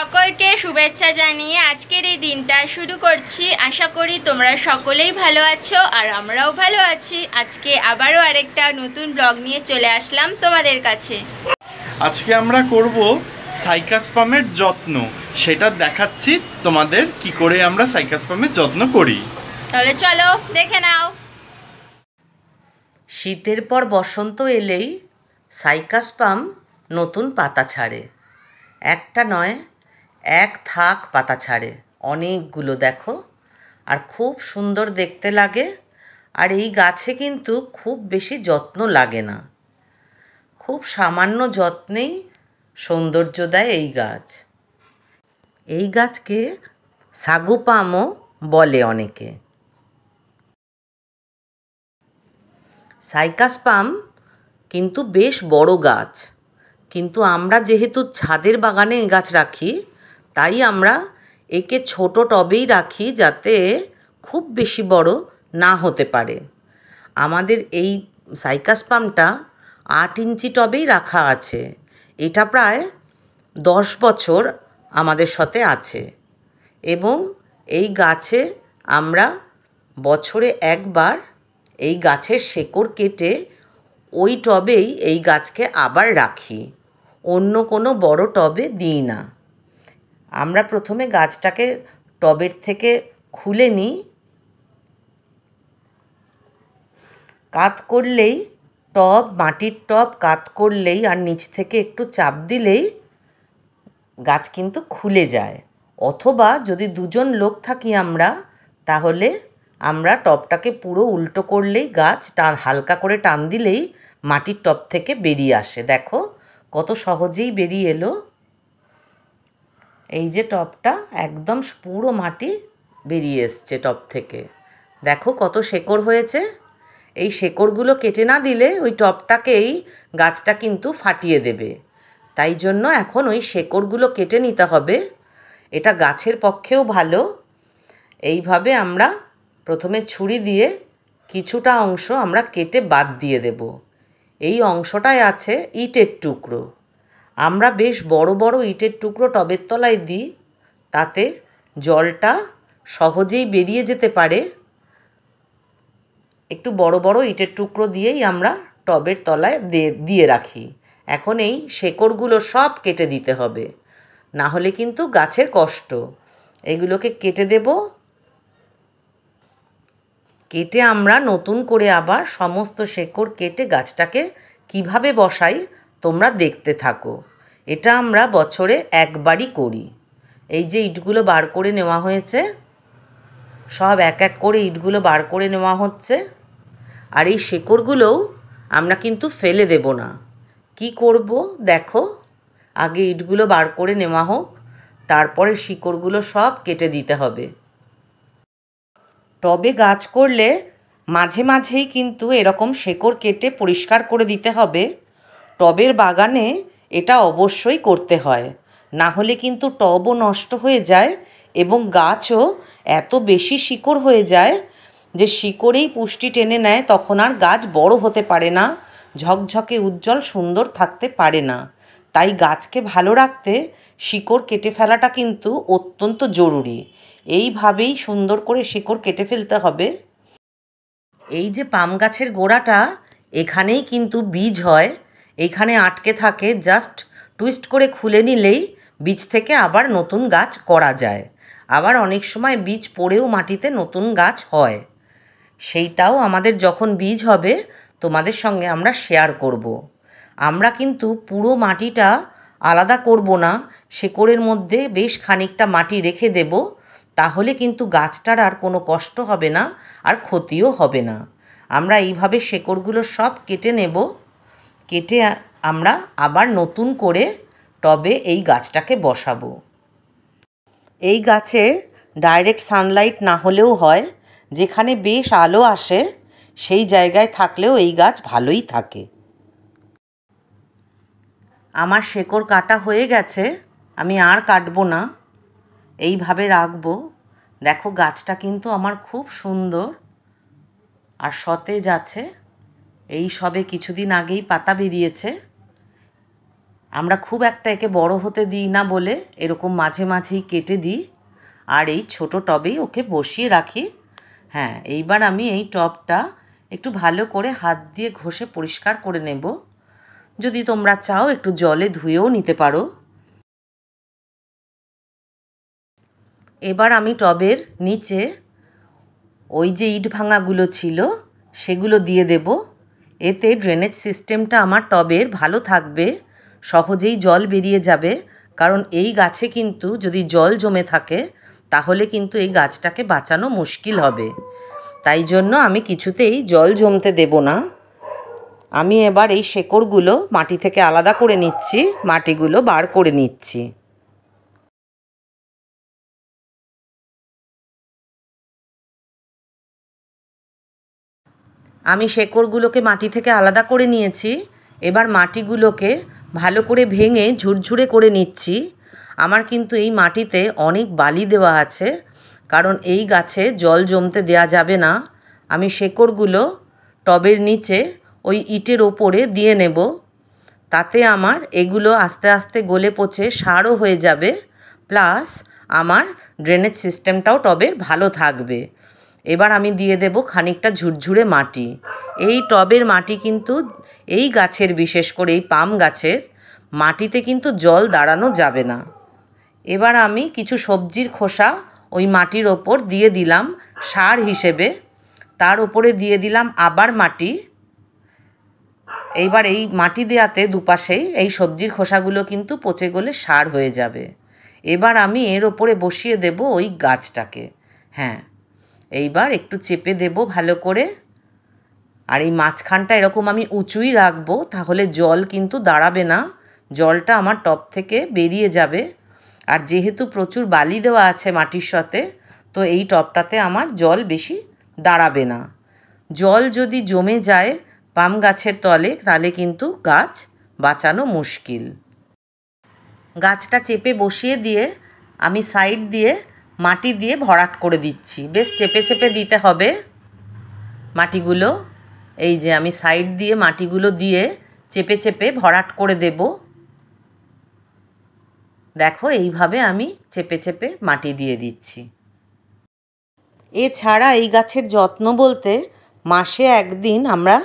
সকলকে শুভেচ্ছা জানিয়ে আজকের এই দিনটা শুরু করছি আশা করি তোমরা সকলেই ভালো আছো আর আমরাও ভালো আছি আজকে আবারও আরেকটা নতুন ব্লগ নিয়ে চলে আসলাম তোমাদের কাছে আজকে আমরা করব পামের যত্ন সেটা দেখাচ্ছি তোমাদের কি করে আমরা পামের যত্ন করি তাহলে চলো দেখে নাও শীতের পর বসন্ত এলেই সাইকাস পাম নতুন পাতা ছাড়ে একটা নয় এক থাক পাতা ছাড়ে অনেকগুলো দেখো আর খুব সুন্দর দেখতে লাগে আর এই গাছে কিন্তু খুব বেশি যত্ন লাগে না খুব সামান্য যত্নেই সৌন্দর্য দেয় এই গাছ এই গাছকে সাগুপামও বলে অনেকে সাইকাস পাম কিন্তু বেশ বড় গাছ কিন্তু আমরা যেহেতু ছাদের বাগানে গাছ রাখি তাই আমরা একে ছোট টবেই রাখি যাতে খুব বেশি বড় না হতে পারে আমাদের এই সাইকাস পাম্পটা আট ইঞ্চি টবেই রাখা আছে এটা প্রায় দশ বছর আমাদের সাথে আছে এবং এই গাছে আমরা বছরে একবার এই গাছের শেকড় কেটে ওই টবেই এই গাছকে আবার রাখি অন্য কোনো বড় টবে দিই না আমরা প্রথমে গাছটাকে টবের থেকে খুলে নিই কাত করলেই টব মাটির টব কাত করলেই আর নিচ থেকে একটু চাপ দিলেই গাছ কিন্তু খুলে যায় অথবা যদি দুজন লোক থাকি আমরা তাহলে আমরা টবটাকে পুরো উল্টো করলেই গাছ টান হালকা করে টান দিলেই মাটির টব থেকে বেরিয়ে আসে দেখো কত সহজেই বেরিয়ে এলো এই যে টপটা একদম পুরো মাটি বেরিয়ে এসছে টপ থেকে দেখো কত শেকড় হয়েছে এই শেকড়গুলো কেটে না দিলে ওই টপটাকে এই গাছটা কিন্তু ফাটিয়ে দেবে তাই জন্য এখন ওই শেকড়গুলো কেটে নিতে হবে এটা গাছের পক্ষেও ভালো এইভাবে আমরা প্রথমে ছুরি দিয়ে কিছুটা অংশ আমরা কেটে বাদ দিয়ে দেব এই অংশটাই আছে ইটের টুকরো আমরা বেশ বড় বড় ইটের টুকরো টবের তলায় দিই তাতে জলটা সহজেই বেরিয়ে যেতে পারে একটু বড় বড় ইটের টুকরো দিয়েই আমরা টবের তলায় দিয়ে রাখি এখন এই শেকড়গুলো সব কেটে দিতে হবে না হলে কিন্তু গাছের কষ্ট এগুলোকে কেটে দেব কেটে আমরা নতুন করে আবার সমস্ত শেকড় কেটে গাছটাকে কিভাবে বসাই তোমরা দেখতে থাকো এটা আমরা বছরে একবারই করি এই যে ইটগুলো বার করে নেওয়া হয়েছে সব এক এক করে ইটগুলো বার করে নেওয়া হচ্ছে আর এই শেকড়গুলোও আমরা কিন্তু ফেলে দেব না কি করব দেখো আগে ইটগুলো বার করে নেওয়া হোক তারপরে শিকড়গুলো সব কেটে দিতে হবে টবে গাছ করলে মাঝে মাঝেই কিন্তু এরকম শেকড় কেটে পরিষ্কার করে দিতে হবে টবের বাগানে এটা অবশ্যই করতে হয় না হলে কিন্তু টবও নষ্ট হয়ে যায় এবং গাছও এত বেশি শিকড় হয়ে যায় যে শিকড়েই পুষ্টি টেনে নেয় তখন আর গাছ বড় হতে পারে না ঝকঝকে উজ্জ্বল সুন্দর থাকতে পারে না তাই গাছকে ভালো রাখতে শিকড় কেটে ফেলাটা কিন্তু অত্যন্ত জরুরি এইভাবেই সুন্দর করে শিকড় কেটে ফেলতে হবে এই যে পাম গাছের গোড়াটা এখানেই কিন্তু বীজ হয় এইখানে আটকে থাকে জাস্ট টুইস্ট করে খুলে নিলেই বীজ থেকে আবার নতুন গাছ করা যায় আবার অনেক সময় বীজ পড়েও মাটিতে নতুন গাছ হয় সেইটাও আমাদের যখন বীজ হবে তোমাদের সঙ্গে আমরা শেয়ার করব। আমরা কিন্তু পুরো মাটিটা আলাদা করব না শেকড়ের মধ্যে বেশ খানিকটা মাটি রেখে দেব তাহলে কিন্তু গাছটার আর কোনো কষ্ট হবে না আর ক্ষতিও হবে না আমরা এইভাবে শেকড়গুলো সব কেটে নেব কেটে আমরা আবার নতুন করে টবে এই গাছটাকে বসাবো এই গাছে ডাইরেক্ট সানলাইট না হলেও হয় যেখানে বেশ আলো আসে সেই জায়গায় থাকলেও এই গাছ ভালোই থাকে আমার শেকড় কাটা হয়ে গেছে আমি আর কাটবো না এইভাবে রাখবো দেখো গাছটা কিন্তু আমার খুব সুন্দর আর সতেজ আছে এই সবে কিছুদিন আগেই পাতা বেরিয়েছে আমরা খুব একটা একে বড় হতে দিই না বলে এরকম মাঝে মাঝেই কেটে দিই আর এই ছোট টবেই ওকে বসিয়ে রাখি হ্যাঁ এইবার আমি এই টবটা একটু ভালো করে হাত দিয়ে ঘষে পরিষ্কার করে নেব যদি তোমরা চাও একটু জলে ধুয়েও নিতে পারো এবার আমি টবের নিচে ওই যে ইট ভাঙাগুলো ছিল সেগুলো দিয়ে দেবো এতে ড্রেনেজ সিস্টেমটা আমার টবের ভালো থাকবে সহজেই জল বেরিয়ে যাবে কারণ এই গাছে কিন্তু যদি জল জমে থাকে তাহলে কিন্তু এই গাছটাকে বাঁচানো মুশকিল হবে তাই জন্য আমি কিছুতেই জল জমতে দেব না আমি এবার এই শেকড়গুলো মাটি থেকে আলাদা করে নিচ্ছি মাটিগুলো বার করে নিচ্ছি আমি শেকড়গুলোকে মাটি থেকে আলাদা করে নিয়েছি এবার মাটিগুলোকে ভালো করে ভেঙে ঝুরঝুরে করে নিচ্ছি আমার কিন্তু এই মাটিতে অনেক বালি দেওয়া আছে কারণ এই গাছে জল জমতে দেয়া যাবে না আমি শেকড়গুলো টবের নিচে ওই ইটের ওপরে দিয়ে নেব তাতে আমার এগুলো আস্তে আস্তে গলে পচে সারও হয়ে যাবে প্লাস আমার ড্রেনেজ সিস্টেমটাও টবের ভালো থাকবে এবার আমি দিয়ে দেব খানিকটা ঝুরঝুরে মাটি এই টবের মাটি কিন্তু এই গাছের বিশেষ করে এই পাম গাছের মাটিতে কিন্তু জল দাঁড়ানো যাবে না এবার আমি কিছু সবজির খোসা ওই মাটির ওপর দিয়ে দিলাম সার হিসেবে তার ওপরে দিয়ে দিলাম আবার মাটি এইবার এই মাটি দেওয়াতে দুপাশেই এই সবজির খোসাগুলো কিন্তু পচে গলে সার হয়ে যাবে এবার আমি এর ওপরে বসিয়ে দেব ওই গাছটাকে হ্যাঁ এইবার একটু চেপে দেব ভালো করে আর এই মাঝখানটা এরকম আমি উঁচুই রাখবো তাহলে জল কিন্তু দাঁড়াবে না জলটা আমার টপ থেকে বেরিয়ে যাবে আর যেহেতু প্রচুর বালি দেওয়া আছে মাটির সাথে তো এই টপটাতে আমার জল বেশি দাঁড়াবে না জল যদি জমে যায় পাম গাছের তলে তাহলে কিন্তু গাছ বাঁচানো মুশকিল গাছটা চেপে বসিয়ে দিয়ে আমি সাইড দিয়ে মাটি দিয়ে ভরাট করে দিচ্ছি বেশ চেপে চেপে দিতে হবে মাটিগুলো এই যে আমি সাইড দিয়ে মাটিগুলো দিয়ে চেপে চেপে ভরাট করে দেব দেখো এইভাবে আমি চেপে চেপে মাটি দিয়ে দিচ্ছি এছাড়া এই গাছের যত্ন বলতে মাসে একদিন আমরা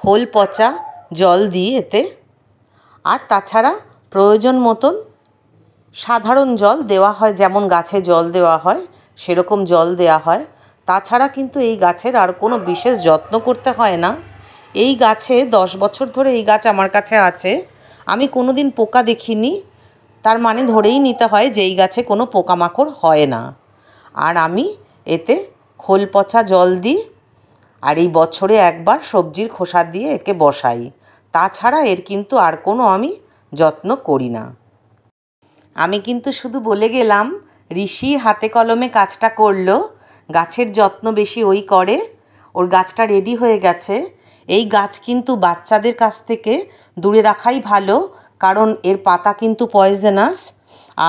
খোল পচা জল দিই এতে আর তাছাড়া প্রয়োজন মতন সাধারণ জল দেওয়া হয় যেমন গাছে জল দেওয়া হয় সেরকম জল দেওয়া হয় তাছাড়া কিন্তু এই গাছের আর কোনো বিশেষ যত্ন করতে হয় না এই গাছে দশ বছর ধরে এই গাছ আমার কাছে আছে আমি কোনো দিন পোকা দেখিনি তার মানে ধরেই নিতে হয় যে এই গাছে কোনো পোকামাকড় হয় না আর আমি এতে খোল পচা জল দিই আর এই বছরে একবার সবজির খোসা দিয়ে একে বসাই তাছাড়া এর কিন্তু আর কোনো আমি যত্ন করি না আমি কিন্তু শুধু বলে গেলাম ঋষি হাতে কলমে কাজটা করলো গাছের যত্ন বেশি ওই করে ওর গাছটা রেডি হয়ে গেছে এই গাছ কিন্তু বাচ্চাদের কাছ থেকে দূরে রাখাই ভালো কারণ এর পাতা কিন্তু পয়জেনাস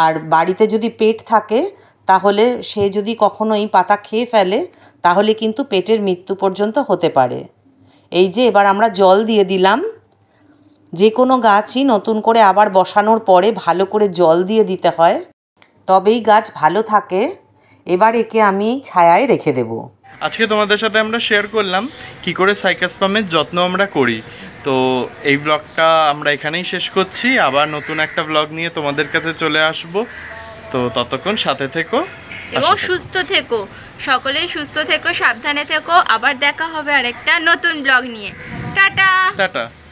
আর বাড়িতে যদি পেট থাকে তাহলে সে যদি কখনো এই পাতা খেয়ে ফেলে তাহলে কিন্তু পেটের মৃত্যু পর্যন্ত হতে পারে এই যে এবার আমরা জল দিয়ে দিলাম যে কোনো গাছই নতুন করে আবার বসানোর পরে ভালো করে জল দিয়ে দিতে হয় তবেই গাছ ভালো থাকে এবার একে আমি ছায়ায় রেখে দেব আজকে তোমাদের সাথে আমরা শেয়ার করলাম কি করে পামের যত্ন আমরা করি তো এই ব্লগটা আমরা এখানেই শেষ করছি আবার নতুন একটা ব্লগ নিয়ে তোমাদের কাছে চলে আসব তো ততক্ষণ সাথে থেকো এবং সুস্থ থেকো সকলেই সুস্থ থেকো সাবধানে থেকো আবার দেখা হবে আরেকটা নতুন ব্লগ নিয়ে টাটা টাটা